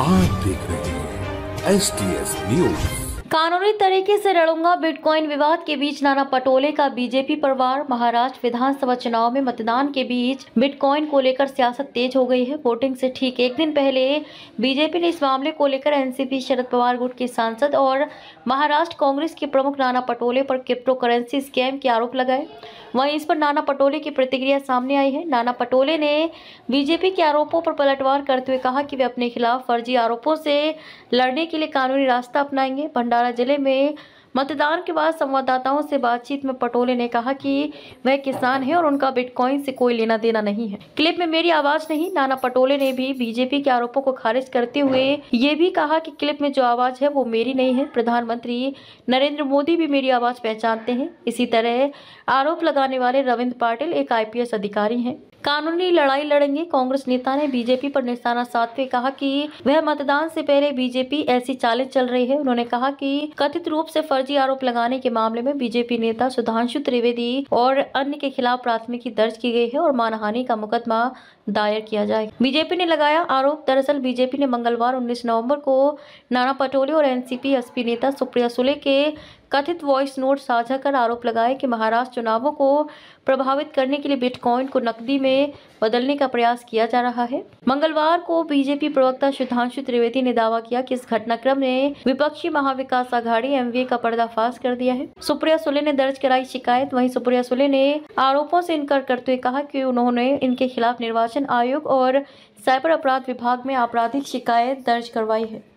आप देख रहे हैं एस टी एस न्यूज कानूनी तरीके से लड़ूंगा बिटकॉइन विवाद के बीच नाना पटोले का बीजेपी परिवार महाराष्ट्र विधानसभा चुनाव में मतदान के बीच बिटकॉइन को लेकर सियासत तेज हो गई है वोटिंग से ठीक एक दिन पहले बीजेपी ने इस मामले को लेकर एनसीपी शरद पवार गुट के सांसद और महाराष्ट्र कांग्रेस के प्रमुख नाना पटोले पर क्रिप्टो करेंसी स्कैम के आरोप लगाए वहीं इस पर नाना पटोले की प्रतिक्रिया सामने आई है नाना पटोले ने बीजेपी के आरोपों पर पलटवार करते हुए कहा कि वे अपने खिलाफ फर्जी आरोपों से लड़ने के लिए कानूनी रास्ता अपनाएंगे भंडारा जिले में मतदान के बाद संवाददाताओं से बातचीत में पटोले ने कहा कि वह किसान है और उनका बिटकॉइन से कोई लेना देना नहीं है क्लिप में मेरी आवाज नहीं नाना पटोले ने भी बीजेपी के आरोपों को खारिज करते हुए ये भी कहा कि क्लिप में जो आवाज है वो मेरी नहीं है प्रधानमंत्री नरेंद्र मोदी भी मेरी आवाज पहचानते हैं इसी तरह आरोप लगाने वाले रविंद्र पाटिल एक आईपीएस अधिकारी हैं कानूनी लड़ाई लड़ेंगे कांग्रेस नेता ने बीजेपी पर निशाना साधते कहा कि वह मतदान से पहले बीजेपी ऐसी चालें चल रही है उन्होंने कहा कि कथित रूप से फर्जी आरोप लगाने के मामले में बीजेपी नेता सुधांशु त्रिवेदी और अन्य के खिलाफ प्राथमिकी दर्ज की गई है और मानहानि का मुकदमा दायर किया जाए बीजेपी ने लगाया आरोप दरअसल बीजेपी ने मंगलवार उन्नीस नवम्बर को नाना पटोले और एनसीपी सी नेता सुप्रिया सुले के कथित वॉइस नोट साझा कर आरोप लगाए कि महाराष्ट्र चुनावों को प्रभावित करने के लिए बिटकॉइन को नकदी में बदलने का प्रयास किया जा रहा है मंगलवार को बीजेपी प्रवक्ता सुधांशु त्रिवेदी ने दावा किया कि इस घटनाक्रम ने विपक्षी महाविकास आघाड़ी एम का पर्दाफाश कर दिया है सुप्रिया सुले ने दर्ज कराई शिकायत वहीं सुप्रिया सुले ने आरोपों से इनकार करते हुए कहा कि उन्होंने इनके खिलाफ निर्वाचन आयोग और साइबर अपराध विभाग में आपराधिक शिकायत दर्ज करवाई है